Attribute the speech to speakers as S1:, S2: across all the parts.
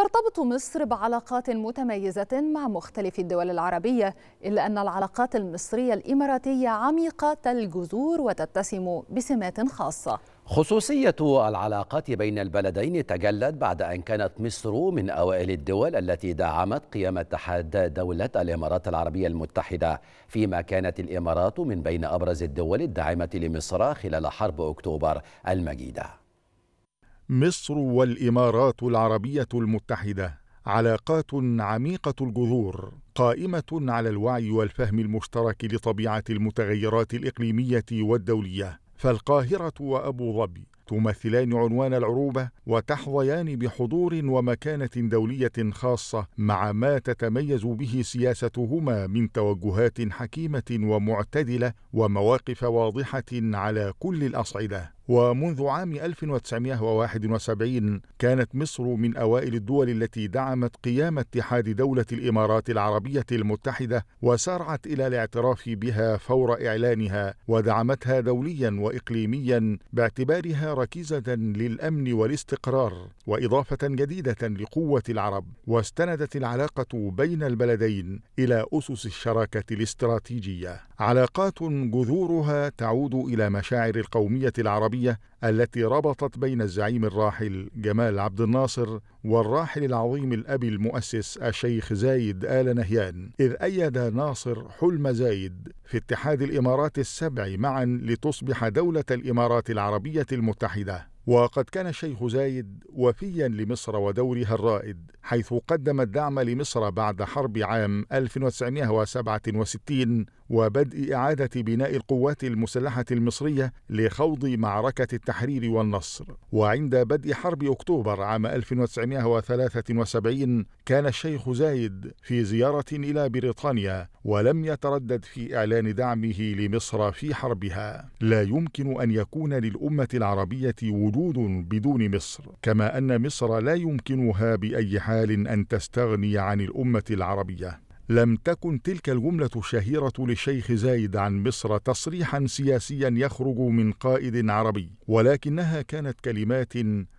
S1: ترتبط مصر بعلاقات متميزة مع مختلف الدول العربية إلا أن العلاقات المصرية الإماراتية عميقة الجذور وتتسم بسمات خاصة خصوصية العلاقات بين البلدين تجلت بعد أن كانت مصر من أوائل الدول التي دعمت قيام اتحاد دولة الإمارات العربية المتحدة فيما كانت الإمارات من بين أبرز الدول الداعمة لمصر خلال حرب أكتوبر المجيده
S2: مصر والامارات العربيه المتحده علاقات عميقه الجذور قائمه على الوعي والفهم المشترك لطبيعه المتغيرات الاقليميه والدوليه فالقاهره وابو ظبي تمثلان عنوان العروبه وتحظيان بحضور ومكانه دوليه خاصه مع ما تتميز به سياستهما من توجهات حكيمه ومعتدله ومواقف واضحه على كل الاصعده ومنذ عام 1971 كانت مصر من أوائل الدول التي دعمت قيام اتحاد دولة الإمارات العربية المتحدة وسارعت إلى الاعتراف بها فور إعلانها ودعمتها دوليا وإقليميا باعتبارها ركيزة للأمن والاستقرار وإضافة جديدة لقوة العرب واستندت العلاقة بين البلدين إلى أسس الشراكة الاستراتيجية علاقات جذورها تعود إلى مشاعر القومية العربية القضية التي ربطت بين الزعيم الراحل جمال عبد الناصر والراحل العظيم الأب المؤسس الشيخ زايد آل نهيان إذ أيد ناصر حلم زايد في اتحاد الإمارات السبع معا لتصبح دولة الإمارات العربية المتحدة وقد كان الشيخ زايد وفيا لمصر ودورها الرائد حيث قدم الدعم لمصر بعد حرب عام 1967 وبدء إعادة بناء القوات المسلحة المصرية لخوض معركة التحرير والنصر وعند بدء حرب أكتوبر عام 1967 1973 كان الشيخ زايد في زيارة إلى بريطانيا ولم يتردد في إعلان دعمه لمصر في حربها لا يمكن أن يكون للأمة العربية وجود بدون مصر كما أن مصر لا يمكنها بأي حال أن تستغني عن الأمة العربية لم تكن تلك الجملة الشهيرة للشيخ زايد عن مصر تصريحا سياسيا يخرج من قائد عربي، ولكنها كانت كلمات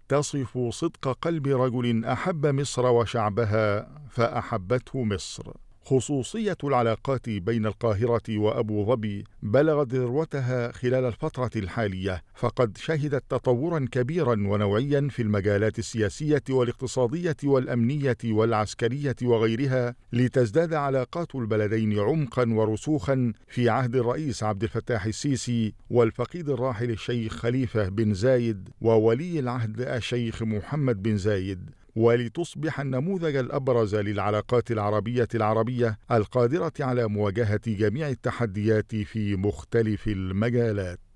S2: تصف صدق قلب رجل أحب مصر وشعبها فأحبته مصر. خصوصية العلاقات بين القاهرة وأبو ظبي بلغت ذروتها خلال الفترة الحالية، فقد شهدت تطورا كبيرا ونوعيا في المجالات السياسية والاقتصادية والأمنية والعسكرية وغيرها لتزداد علاقات البلدين عمقا ورسوخا في عهد الرئيس عبد الفتاح السيسي والفقيد الراحل الشيخ خليفة بن زايد وولي العهد الشيخ محمد بن زايد ولتصبح النموذج الابرز للعلاقات العربيه العربيه القادره على مواجهه جميع التحديات في مختلف المجالات